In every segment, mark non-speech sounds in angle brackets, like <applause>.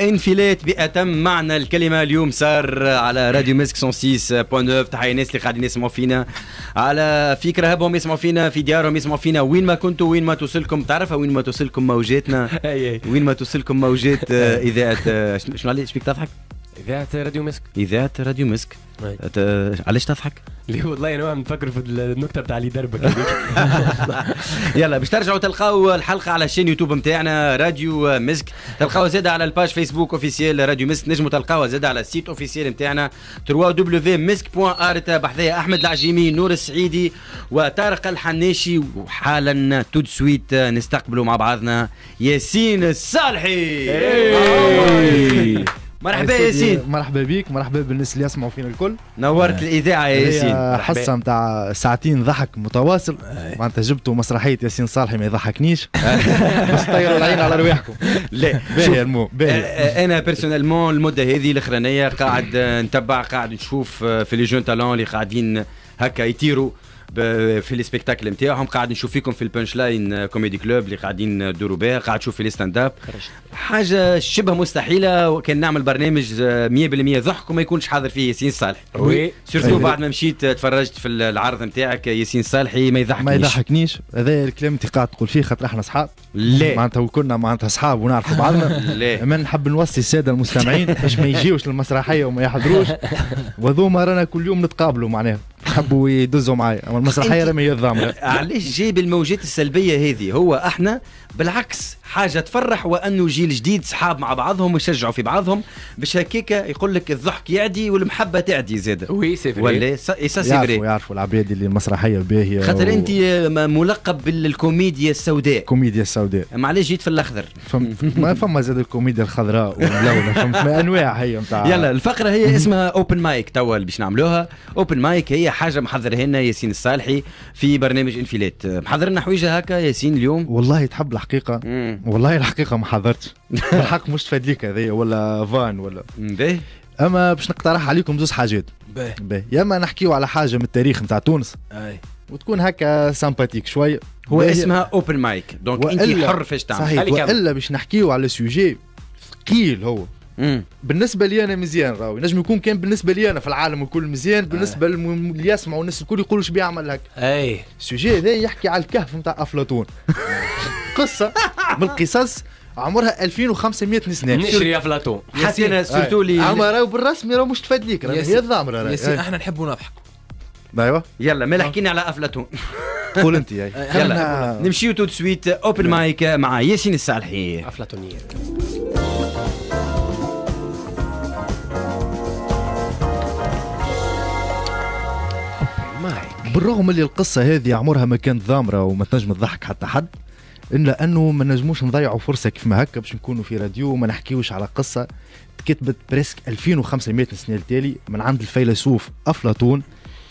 انفلات باتم معنى الكلمه اليوم صار على راديو ميسك 106.9 تحيه الناس اللي قاعدين يسمعوا فينا على فكره هبهم يسمعوا فينا في ديارهم يسمعوا فينا وين ما كنتوا وين ما توصلكم تعرفها وين ما توصلكم موجاتنا وين ما توصلكم موجات اذاعه شنو عليك شبيك تضحك؟ اذاعه راديو مسك اذاعه راديو مسك علاش تضحك؟ <laughs> ليه والله يعني انا نفكر في النكته بتاع اللي دربك <laughs> يلا باش ترجعوا تلقاو الحلقه على الشين يوتيوب نتاعنا راديو مسك تلقاوها زاد على الباج فيسبوك اوفيسيال راديو مسك نجموا تلقاوها زاد على السيت اوفيسيال نتاعنا www.misk.art بحذايا احمد العجيمي نور السعيدي وطارق الحناشي وحالا تود سويت نستقبلوا مع بعضنا ياسين الصالحي إيه. آه. مرحبا ياسين مرحبا بيك مرحبا بالناس اللي يسمعوا فينا الكل نورت آه، الاذاعه يا ياسين حصه نتاع ساعتين ضحك متواصل آه. معناتها جبتوا مسرحيه ياسين صالحي ما يضحكنيش <laughs> بس طيروا العين على رواحكم لا باهي المو باهي آه، انا بيرسونيلمون المده هذه الاخرانيه قاعد نتبع قاعد نشوف في لي جون تالون اللي قاعدين هكا يطيروا في لي سبيكتاكل نتاعهم قاعد نشوف فيكم في البنش لاين كوميدي كلوب اللي قاعدين آه، ندوروا بها قاعد تشوف في لي ستاند اب حاجه شبه مستحيله وكان نعمل برنامج 100% آه، ضحك وما يكونش حاضر فيه ياسين صالح وي سيرتو أيوة. بعد ما مشيت آه، تفرجت في العرض نتاعك ياسين صالحي ما يضحكنيش ما يضحكنيش هذا الكلام اللي قاعد تقول فيه خاطر احنا اصحاب لا معناتها وكنا معناتها اصحاب ونعرفوا بعضنا <laughs> لا ما نحب نوصي الساده المستمعين باش ما يجيوش للمسرحيه وما يحضروش <laughs> وذوما رانا كل يوم نتقابلوا معناها حبوا يدزوا معايا المسرحيه رمي الضامنه علاش جايب الموجات السلبيه هذه هو احنا بالعكس حاجه تفرح وانه جيل جديد صحاب مع بعضهم ويشجعوا في بعضهم باش هكاك يقول لك الضحك يعدي والمحبه تعدي زاده وي سي فري ولا سا سي فري يعرفوا العباد اللي المسرحيه باهيه خاطر و... انت ملقب بالكوميديا السوداء الكوميديا السوداء معليش جيت في الاخضر فم... ما فما زاد الكوميديا الخضراء واللونه فهمت انواع هي نتاع يلا الفقره هي اسمها اوبن مايك توا اللي باش نعملوها اوبن مايك هي حاجه هنا ياسين الصالحي في برنامج انفيلات محضر لنا حويجه هكا ياسين اليوم والله تحب الحقيقه مم. والله الحقيقه ما حضرتش <laughs> الحق مش فادليك هذايا ولا فان ولا باهي اما باش نقترح عليكم زوز حاجات باهي باه يا اما نحكيو على حاجه من التاريخ نتاع تونس اي وتكون هكا سامباتيك شويه هو اسمها اوبن مايك دونك انت حر فاش تعمل صحيح والا باش نحكيو على سوجي ثقيل هو بالنسبه لي انا مزيان راهو نجم يكون كان بالنسبه لي انا في العالم الكل مزيان بالنسبه آه. اللي يسمعوا الناس الكل يقولوا شو بيعمل هكا اي السوجي هذا يحكي على الكهف نتاع افلاطون <laughs> قصه من القصص عمرها 2500 سنه نشري افلاطون حسيت انا آه. سورتو لي عمر راهو بالرسمي راهو مش ليك هي الضامره راهي آه. احنا نحبوا نضحكوا ايوه يلا ما آه. حكينا على افلاطون <laughs> قول انت يلا نمشيو تو سويت اوبن مايك مع ياسين الصالحي افلاطونيه بالرغم اللي القصه هذه عمرها ما كانت ضامره وما تنجم تضحك حتى حد الا انه ما نجموش نضيعوا فرصه كيف ما هكا باش نكونوا في راديو وما نحكيوش على قصه تكتبت بريسك 2500 سنه التالي من عند الفيلسوف افلاطون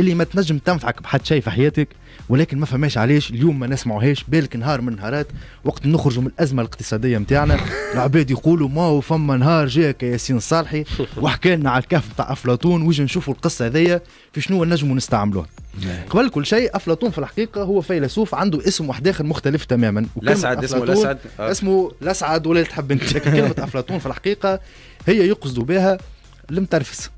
اللي ما تنجم تنفعك بحد شيء في حياتك ولكن ما فماش علاش اليوم ما نسمعوهاش بالك نهار من نهارات وقت نخرجوا من الازمه الاقتصاديه نتاعنا <laughs> العباد يقولوا ما هو فما نهار جاك ياسين صالحي <laughs> وحكى لنا على الكهف نتاع افلاطون ويجي نشوفوا القصه هذيا في شنو نجموا نستعملوها نعم. قبل كل شيء افلاطون في الحقيقه هو فيلسوف عنده اسم واحد اخر مختلف تماما لسعد اسمه لسعد آه. اسمه لسعد ولا تحب انت كلمه <laughs> افلاطون في الحقيقه هي يقصدوا بها المترفس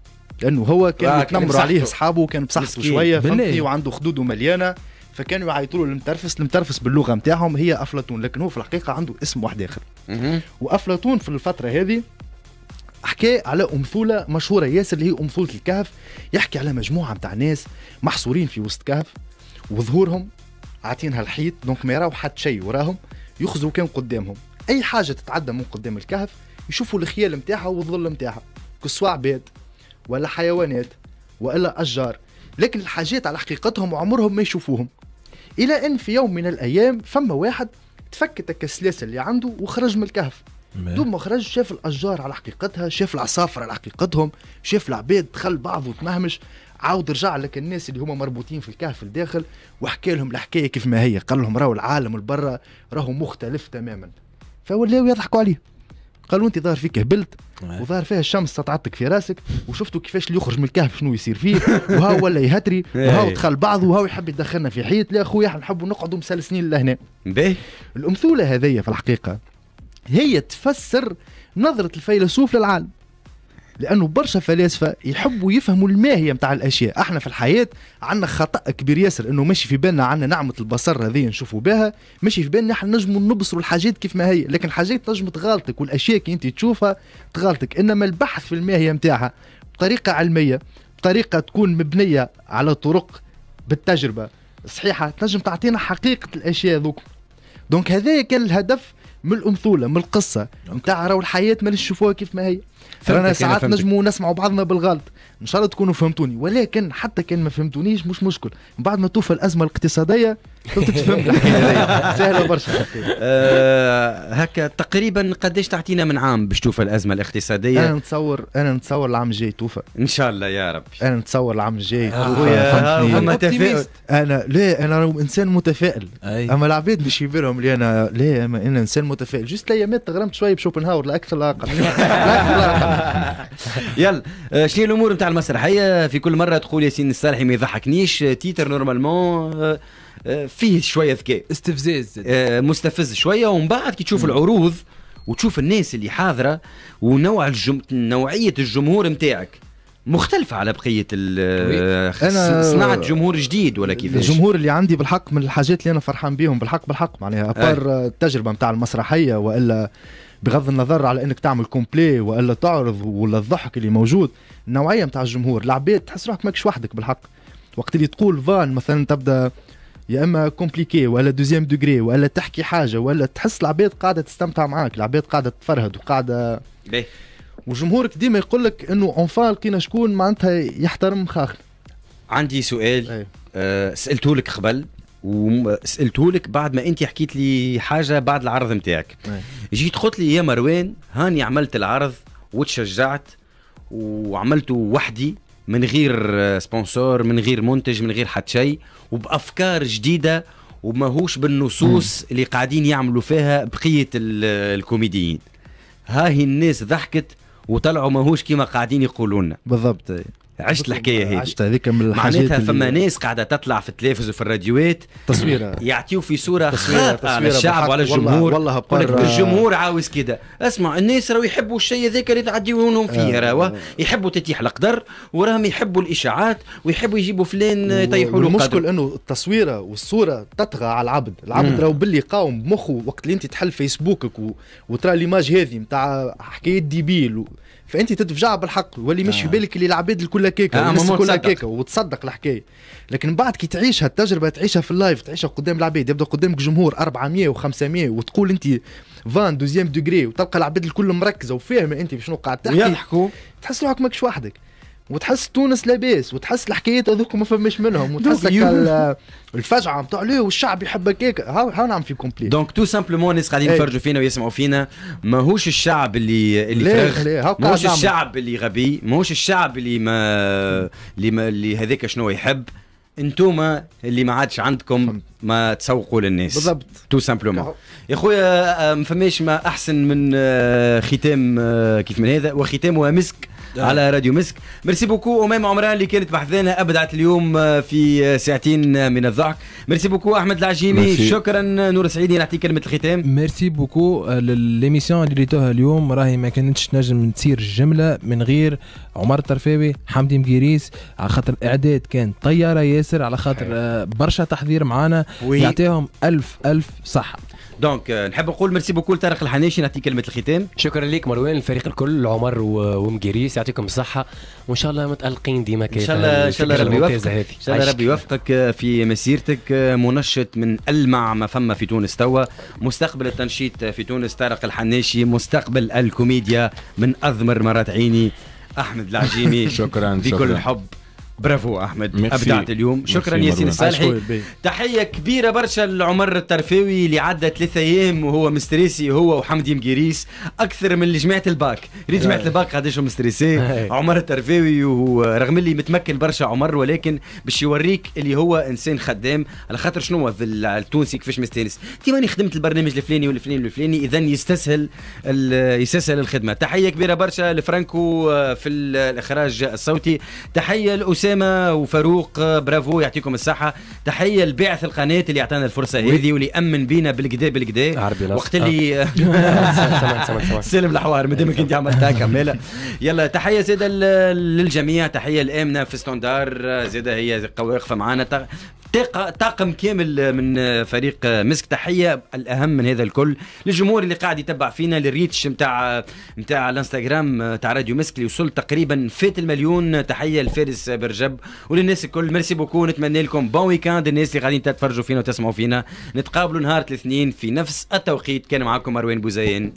لانه هو كان يتنمروا عليه اصحابه وكان بصحته شويه فهمتني وعنده خدوده مليانه فكانوا يعيطوا له المترفس المترفس باللغه نتاعهم هي افلاطون لكن هو في الحقيقه عنده اسم واحد اخر وافلاطون في الفتره هذه حكى على امثوله مشهوره ياسر اللي هي امثوله الكهف يحكي على مجموعه نتاع ناس محصورين في وسط كهف وظهورهم عاطينها الحيط دونك ما يراو حد شيء وراهم يخزوا كان قدامهم اي حاجه تتعدى من قدام الكهف يشوفوا الخيال نتاعها والظل نتاعها كسوا عباد ولا حيوانات والا اشجار لكن الحاجات على حقيقتهم وعمرهم ما يشوفوهم الى ان في يوم من الايام فما واحد تفكتك السلاسل اللي عنده وخرج من الكهف دوم ما خرج شاف الاشجار على حقيقتها شاف العصافر على حقيقتهم شاف العباد دخل بعضه وتمهمش عاود رجع لك الناس اللي هما مربوطين في الكهف الداخل وحكى لهم الحكايه كيف ما هي قال لهم راهو العالم البرا راهو مختلف تماما فولاو يضحكوا عليه قالوا انت ظاهر فيك هبلت وظاهر فيها الشمس سطعتك في راسك وشفتوا كيفاش اللي يخرج من الكهف شنو يصير فيه <laughs> وها ولا يهتري وها ايه. دخل بعض وها يحب يدخلنا في حيط لا اخويا احنا نحبوا نقعدوا مسلسلين لهنا باهي الامثوله هذيا في الحقيقه هي تفسر نظره الفيلسوف للعالم لانه برشا فلاسفه يحبوا يفهموا الماهيه نتاع الاشياء احنا في الحياه عندنا خطا كبير ياسر انه ماشي في بالنا عندنا نعمه البصر هذه نشوفوا بها ماشي في بالنا احنا نجموا نبصروا الحاجات كيف ما هي لكن الحاجات تنجم تغالطك والاشياء كي انت تشوفها تغالطك انما البحث في الماهيه نتاعها بطريقه علميه بطريقه تكون مبنيه على طرق بالتجربه صحيحه تنجم تعطينا حقيقه الاشياء ذوك دونك هذايا كان الهدف من الامثوله من القصه نتاع راهو الحياه ما نشوفوها كيف ما هي رانا ساعات نجموا نسمعوا بعضنا بالغلط ان شاء الله تكونوا فهمتوني ولكن حتى كان ما فهمتونيش مش مشكل من بعد ما توفى الازمه الاقتصاديه كنت تفهم <laughs> الحكايه سهله برشا آه، هكا تقريبا قداش تعطينا من عام باش توفى الازمه الاقتصاديه انا نتصور انا نتصور العام الجاي توفى ان شاء الله يا رب انا نتصور العام الجاي اما آه، انا لا انا انسان متفائل أي. اما العباد باش يبيرهم لي انا لا انا انسان متفائل جست الايامات تغرمت شويه بشوبنهاور <laughs> لا اكثر لا اقل يلا آه، شنو الامور نتاع المسرحيه في كل مره تقول ياسين السالحي ما يضحكنيش تيتر نورمالمون آه، فيه شويه ذكاء استفزاز آه، مستفز شويه ومن بعد كي تشوف العروض وتشوف الناس اللي حاضره ونوع الجم... نوعيه الجمهور نتاعك مختلفة على بقية ال أنا صناعة جمهور جديد ولا كيفاش؟ الجمهور اللي عندي بالحق من الحاجات اللي أنا فرحان بيهم بالحق بالحق معناها آه. أبار التجربة نتاع المسرحية وإلا بغض النظر على انك تعمل كومبلي والا تعرض ولا الضحك اللي موجود النوعيه نتاع الجمهور العباد تحس روحك ماكش وحدك بالحق وقت اللي تقول فان مثلا تبدا يا اما كومبليكي ولا دوزيام دوغري ولا تحكي حاجه ولا تحس العباد قاعده تستمتع معاك العباد قاعده تفرهد وقاعده ليه وجمهورك ديما يقول لك انه اونفا لقينا شكون معناتها يحترم خاخ عندي سؤال إيه. أه سالته لك قبل وسالته لك بعد ما انت حكيت لي حاجه بعد العرض نتاعك إيه. جيت قلت لي يا مروان هاني عملت العرض وتشجعت وعملته وحدي من غير سبونسور آه، من غير منتج من غير حد شيء وبافكار جديده وماهوش بالنصوص اللي قاعدين يعملوا فيها بقيه الكوميديين هاهي الناس ضحكت وطلعوا ماهوش كيما قاعدين يقولون بالضبط عشت الحكايه هذه عشت هذيك من الحاجات معناتها فما ناس قاعده تطلع في التلفز وفي الراديوات تصويره يعطيو في صوره خاطئه على الشعب وعلى الجمهور والله بقر الجمهور عاوز كده اسمع الناس راهو يحبوا الشيء هذاك اللي تعديونهم فيه آه. راهو يحبوا تتيح القدر وراهم يحبوا الاشاعات ويحبوا يجيبوا فلان يطيحوا له المشكل انه التصويره والصوره تطغى على العبد العبد راهو باللي قاوم بمخه وقت اللي انت تحل فيسبوكك وترى ليماج هذه نتاع حكايه ديبيل فانت تدفجع بالحق واللي مش في آه. بالك اللي العباد الكل كيكه آه، الناس كلها كيكه وتصدق الحكايه لكن بعد كي تعيشها التجربه تعيشها في اللايف تعيشها قدام العباد يبدا قدامك جمهور 400 و500 وتقول انت فان دوزيام دوغري وتلقى العباد الكل مركزه وفاهمه انت شنو قاعد تحكي تحس روحك ماكش وحدك وتحس تونس لاباس وتحس الحكايات هذوك ما فماش منهم وتحس الفجعه نتاع ليه والشعب يحب هكاك ها نعم في كومبلي دونك تو سامبلومون الناس قاعدين يتفرجوا فينا ويسمعوا فينا ماهوش الشعب اللي اللي فراغ ماهوش نعم. الشعب اللي غبي ماهوش الشعب اللي ما اللي, ما... اللي هذاك شنو يحب انتوما اللي ما عادش عندكم ما تسوقوا للناس بالضبط تو سامبلومون يا خويا ما فماش ما احسن من آه، ختام آه، كيف من هذا وختامها مسك آه. على راديو مسك ميرسي بوكو امام عمران اللي كانت بحذانا ابدعت اليوم في ساعتين من الضحك ميرسي بوكو احمد العجيمي مرسي. شكرا نور سعيد نعطيك كلمه الختام ميرسي بوكو ليميسيون اللي ديتوها اليوم راهي ما كانتش نجم تصير جمله من غير عمر الترفاوي حمدي مقيريس على خاطر الاعداد كان طياره ياسر على خاطر برشا تحضير معانا يعطيهم الف الف صحه دونك euh, نحب نقول ميرسي بوكو لطارق الحناشي نعطيك كلمه الختام شكرا لك مروان الفريق الكل عمر ومقريس يعطيكم الصحه وان شاء الله متالقين ديما كيف ان شاء الله ان شاء الله ربي يوفقك ان شاء الله ربي يوفقك آه، في مسيرتك آه، منشط من المع ما فما في تونس توا مستقبل التنشيط آه، في تونس طارق الحناشي مستقبل الكوميديا من اضمر مرات عيني احمد العجيمي <laughs> شكرا بكل الحب برافو احمد ميرسي. ابدعت اليوم شكرا ياسين الصالحي تحيه كبيره برشا لعمر الترفاوي اللي عدى ثلاثة ايام وهو مستريسي هو وحمدي مقيريس اكثر من جماعه الباك ريت جماعه الباك قداش مستريسي عمر الترفاوي ورغم اللي متمكن برشا عمر ولكن باش يوريك اللي هو انسان خدام على خاطر شنو التونسي كيفاش مستانس ماني خدمت البرنامج الفلاني والفلاني والفلاني اذا يستسهل يستسهل الخدمه تحيه كبيره برشا لفرانكو آه، في الاخراج الصوتي تحيه اسامه وفاروق برافو يعطيكم الصحه تحيه لبعث القناه اللي اعطانا الفرصه هذه واللي امن بينا بالكدا بالكدا وقت اللي آه. <laughs> سلم الحوار مادامك انت عملتها أيوة. كماله يلا تحيه زاده للجميع تحيه لامنه في ستوندار زاده هي واقفه معانا طاقم كامل من فريق مسك تحيه الاهم من هذا الكل للجمهور اللي قاعد يتبع فينا للريتش نتاع نتاع الانستغرام تاع راديو مسك اللي وصل تقريبا فات المليون تحيه لفارس برجب وللناس الكل ميرسي بوكو نتمنى لكم بون ويكاند الناس اللي قاعدين تتفرجوا فينا وتسمعوا فينا نتقابلوا نهار الاثنين في نفس التوقيت كان معكم مروان بوزيان